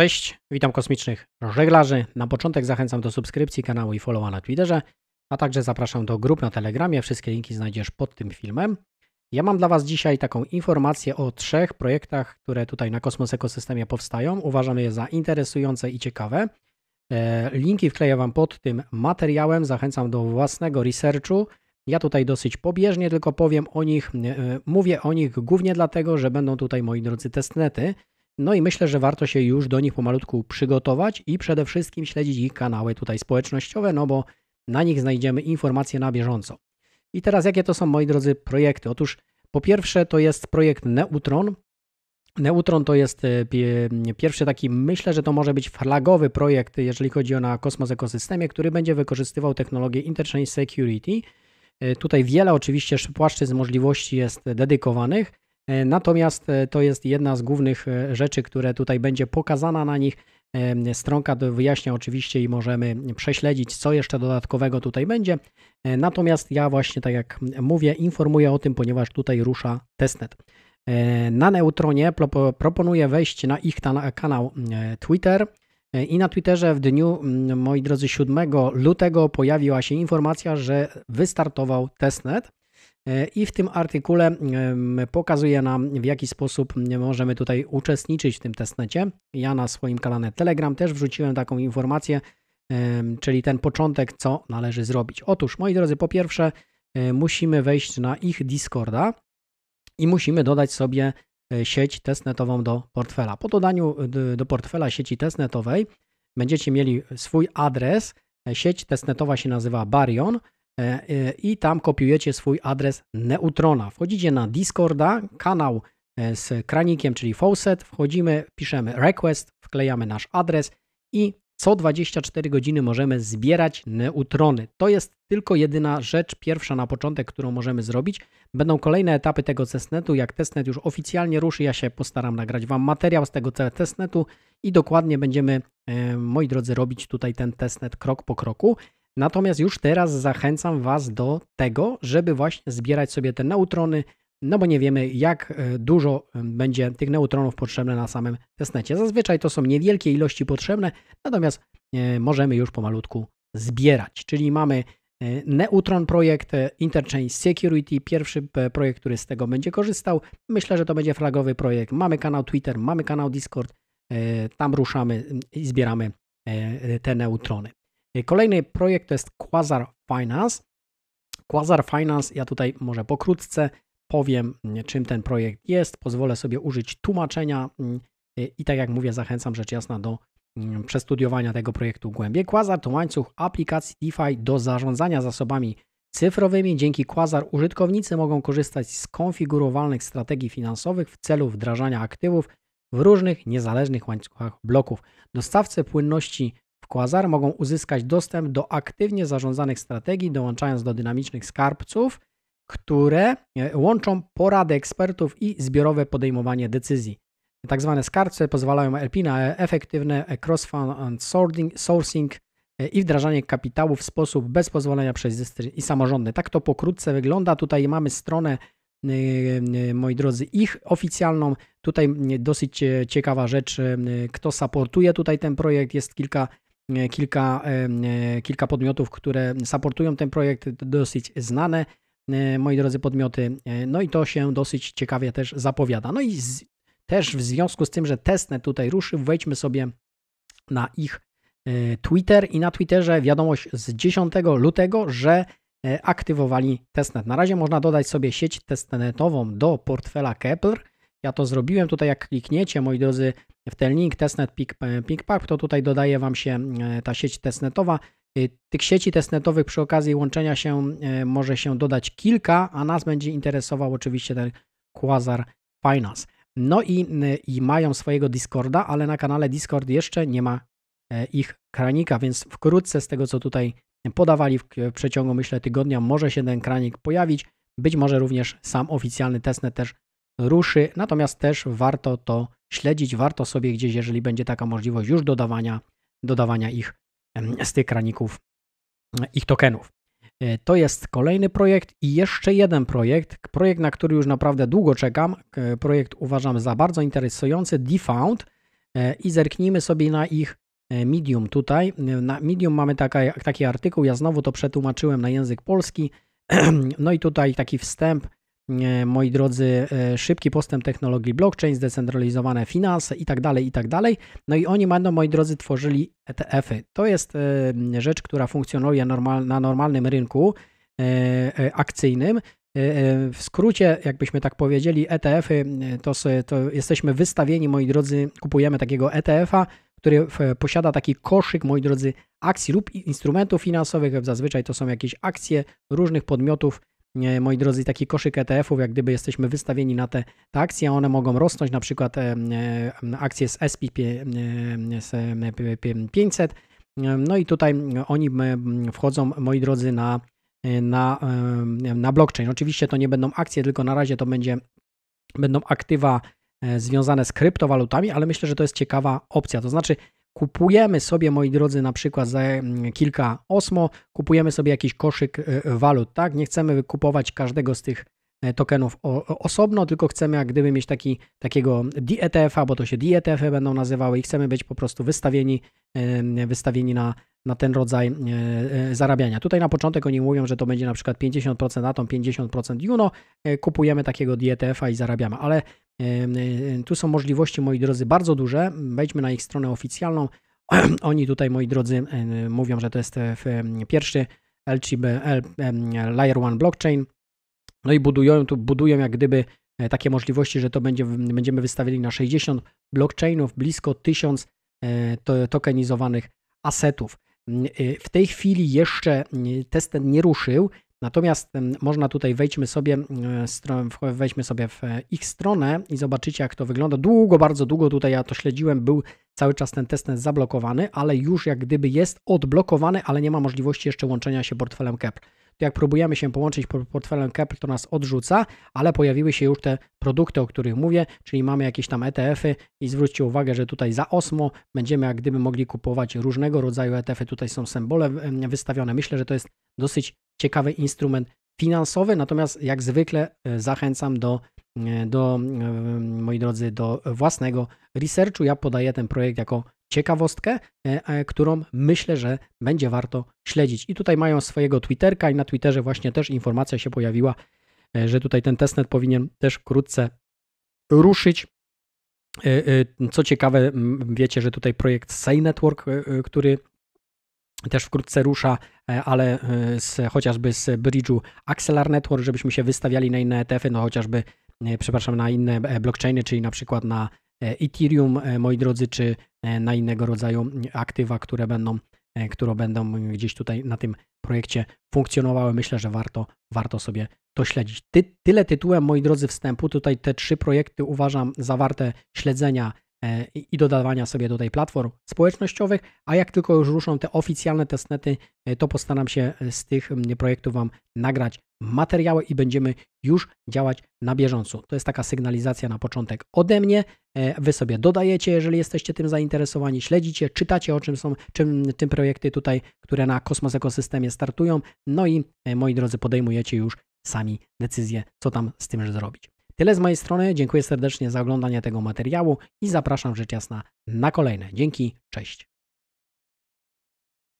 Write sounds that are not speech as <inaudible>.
Cześć, witam kosmicznych żeglarzy. Na początek zachęcam do subskrypcji kanału i followa na Twitterze, a także zapraszam do grup na Telegramie. Wszystkie linki znajdziesz pod tym filmem. Ja mam dla Was dzisiaj taką informację o trzech projektach, które tutaj na Kosmos Ekosystemie powstają. Uważam je za interesujące i ciekawe. E, linki wkleję Wam pod tym materiałem. Zachęcam do własnego researchu. Ja tutaj dosyć pobieżnie tylko powiem o nich. E, mówię o nich głównie dlatego, że będą tutaj moi drodzy testnety no i myślę, że warto się już do nich pomalutku przygotować i przede wszystkim śledzić ich kanały tutaj społecznościowe, no bo na nich znajdziemy informacje na bieżąco. I teraz jakie to są, moi drodzy, projekty? Otóż po pierwsze to jest projekt Neutron. Neutron to jest e, pierwszy taki, myślę, że to może być flagowy projekt, jeżeli chodzi o na kosmos ekosystemie, który będzie wykorzystywał technologię Interchange Security. E, tutaj wiele oczywiście płaszczyzn możliwości jest dedykowanych. E, natomiast e, to jest jedna z głównych e, rzeczy, które tutaj będzie pokazana na nich. Stronka wyjaśnia oczywiście i możemy prześledzić, co jeszcze dodatkowego tutaj będzie. Natomiast ja właśnie, tak jak mówię, informuję o tym, ponieważ tutaj rusza testnet. Na Neutronie proponuję wejść na ich kanał Twitter. I na Twitterze w dniu, mm, moi drodzy, 7 lutego pojawiła się informacja, że wystartował testnet. E, I w tym artykule pokazuje nam, w jaki sposób możemy tutaj uczestniczyć w tym testnecie. Ja na swoim kanale Telegram też wrzuciłem taką informację, czyli ten początek, co należy zrobić. Otóż, moi drodzy, po pierwsze, e, musimy wejść na ich Discorda i musimy dodać sobie e, sieć testnetową do portfela. Po dodaniu do portfela sieci testnetowej będziecie mieli swój adres. Sieć testnetowa się nazywa Barion. E, e, i tam kopiujecie swój adres neutrona. Wchodzicie na Discorda, kanał e, z kranikiem, czyli faucet, wchodzimy, piszemy request, wklejamy nasz adres i co 24 godziny możemy zbierać neutrony. To jest tylko jedyna rzecz pierwsza na początek, którą możemy zrobić. Będą kolejne etapy tego testnetu. Jak testnet już oficjalnie ruszy, ja się postaram nagrać Wam materiał z tego testnetu i dokładnie będziemy, moi drodzy, robić tutaj ten testnet krok po kroku. Natomiast już teraz zachęcam Was do tego, żeby właśnie zbierać sobie te neutrony, no bo nie wiemy, jak e, dużo będzie tych neutronów potrzebne na samym testnecie. Zazwyczaj to są niewielkie ilości potrzebne, natomiast e, możemy już pomalutku zbierać. Czyli mamy e, Neutron projekt, Interchange Security, pierwszy projekt, który z tego będzie korzystał. Myślę, że to będzie flagowy projekt. Mamy kanał Twitter, mamy kanał Discord, tam ruszamy i zbieramy te neutrony. Y, kolejny projekt to jest Quasar Finance. Quasar Finance, ja tutaj może pokrótce powiem, y, czym ten projekt jest, pozwolę sobie użyć tłumaczenia y, i tak jak mówię, zachęcam rzecz jasna do mm, przestudiowania tego projektu głębiej. Quasar to łańcuch aplikacji DeFi do zarządzania zasobami cyfrowymi. Dzięki Quasar użytkownicy mogą korzystać z konfigurowalnych strategii finansowych w celu wdrażania aktywów w różnych niezależnych łańcuchach bloków. Dostawcy płynności Quasar mogą uzyskać dostęp do aktywnie zarządzanych strategii, dołączając do dynamicznych skarbców, które e, łączą porady ekspertów i zbiorowe podejmowanie decyzji. Tak zwane skarbce pozwalają LP na e, efektywne e, cross-fund sourcing, i wdrażanie kapitału w sposób bez pozwolenia przez i samorządny. Tak to pokrótce wygląda. Tutaj mamy stronę, moi drodzy, ich oficjalną. Tutaj dosyć ciekawa rzecz, kto supportuje tutaj ten projekt. Jest kilka E, kilka, e, e, kilka podmiotów, które supportują ten projekt, dosyć znane, moi drodzy, podmioty. No i to się dosyć ciekawie też zapowiada. No i z, też w związku z tym, że testnet tutaj ruszył, wejdźmy sobie na ich Twitter i na Twitterze wiadomość z 10 lutego, że aktywowali testnet. Na razie można dodać sobie sieć testnetową do portfela Kepler. Ja to zrobiłem tutaj, jak klikniecie, moi drodzy, w ten link testnet e, ping.pub, to tutaj dodaje Wam się e, ta sieć testnetowa. E, tych sieci testnetowych przy okazji łączenia się może się dodać kilka, a nas będzie interesował oczywiście ten Quasar Finance. No i, i mają swojego Discorda, ale na kanale Discord jeszcze nie ma ich kranika, więc wkrótce z tego co tutaj podawali w przeciągu myślę tygodnia może się ten kranik pojawić. Być może również sam oficjalny testnet też ruszy, natomiast też warto to śledzić, warto sobie gdzieś, jeżeli będzie taka możliwość, już dodawania, dodawania ich z tych kraników, e, ich tokenów. E, to jest kolejny projekt i jeszcze jeden projekt, projekt, na który już naprawdę długo czekam. Projekt uważam za bardzo interesujący, Defound e, i zerknijmy sobie na ich Medium tutaj. Na Medium mamy taka, taki artykuł, ja znowu to przetłumaczyłem na język polski. <clears throat> No i tutaj taki wstęp E, moi drodzy, e, szybki postęp technologii blockchain, zdecentralizowane finanse i tak dalej, i tak dalej. No i oni będą, moi drodzy, tworzyli ETF-y. To jest e, rzecz, która funkcjonuje normal, na normalnym rynku akcyjnym. W skrócie, jakbyśmy tak powiedzieli, ETF-y to, to jesteśmy wystawieni, moi drodzy, kupujemy takiego ETF-a, który posiada taki koszyk, moi drodzy, akcji lub instrumentów finansowych. Zazwyczaj to są jakieś akcje różnych podmiotów moi drodzy, taki koszyk ETF-ów, jak gdyby jesteśmy wystawieni na te, te akcje, one mogą rosnąć, na przykład akcje z SP 500, no i tutaj oni wchodzą, moi drodzy, na, na, na blockchain. Oczywiście to nie będą akcje, tylko na razie to będzie, będą aktywa e, związane z kryptowalutami, ale myślę, że to jest ciekawa opcja. To znaczy, Kupujemy sobie, moi drodzy, na przykład za mm, kilka osmo, kupujemy sobie jakiś koszyk y, walut, tak? Nie chcemy kupować każdego z tych E, tokenów osobno, tylko chcemy jak gdyby mieć taki, takiego DETF-a, bo to się DETF-y będą nazywały i chcemy być po prostu wystawieni, wystawieni na, na ten rodzaj e, e, zarabiania. Tutaj na początek oni mówią, że to będzie na przykład 50% Atom, 50% Juno, kupujemy takiego DETF-a i zarabiamy, ale tu są możliwości, moi drodzy, bardzo duże. Wejdźmy na ich stronę oficjalną. <clears throat> Oni tutaj, moi drodzy, mówią, że to jest y pierwszy LCB, Layer 1 Blockchain, no i budują, tu budują jak gdyby e, takie możliwości, że to będzie, będziemy wystawili na 60 blockchainów, blisko 1000 e, tokenizowanych asetów. Mm, e, w tej chwili jeszcze mm, test ten nie ruszył, natomiast mm, można tutaj wejdźmy sobie, wejdźmy sobie w ich stronę i zobaczycie jak to wygląda. Długo, bardzo długo tutaj ja to śledziłem, był cały czas ten test zablokowany, ale już jak gdyby jest odblokowany, ale nie ma możliwości jeszcze łączenia się portfelem Kepler jak próbujemy się połączyć pod portfelem Keppel, to nas odrzuca, ale pojawiły się już te produkty, o których mówię, czyli mamy jakieś tam ETF-y i zwróćcie uwagę, że tutaj za osmo będziemy jak gdyby mogli kupować różnego rodzaju ETF-y, tutaj są symbole wystawione. Myślę, że to jest dosyć ciekawy instrument finansowe. Natomiast jak zwykle e, zachęcam do, e, do e, moi drodzy, do własnego researchu. Ja podaję ten projekt jako ciekawostkę, którą myślę, że będzie warto śledzić. I tutaj mają swojego Twitterka i na Twitterze właśnie też informacja się pojawiła, że tutaj ten testnet powinien też wkrótce ruszyć. Co ciekawe, wiecie, że tutaj projekt Say Network, który też wkrótce rusza, e, ale e, z, chociażby z bridge'u Axelar Network, żebyśmy się wystawiali na inne ETF-y, no chociażby, e, przepraszam, na inne blockchainy, czyli na przykład na Ethereum, moi drodzy, czy na innego rodzaju aktywa, które będą, które będą gdzieś tutaj na tym projekcie funkcjonowały. Myślę, że warto, warto sobie to śledzić. Ty, tyle tytułem, moi drodzy, wstępu. Tutaj te trzy projekty uważam zawarte śledzenia E, i dodawania sobie tutaj platform społecznościowych, a jak tylko już ruszą te oficjalne testnety, e, to postaram się e, z tych projektów Wam nagrać materiały i będziemy już działać na bieżąco. To jest taka sygnalizacja na początek ode mnie. Wy sobie dodajecie, jeżeli jesteście tym zainteresowani, śledzicie, czytacie o czym są, czym tym projekty tutaj, które na Kosmos Ekosystemie startują. No i moi drodzy, podejmujecie już sami decyzję, co tam z tym zrobić. Tyle z mojej strony. Dziękuję serdecznie za oglądanie tego materiału i zapraszam rzecz jasna na kolejne. Dzięki, cześć.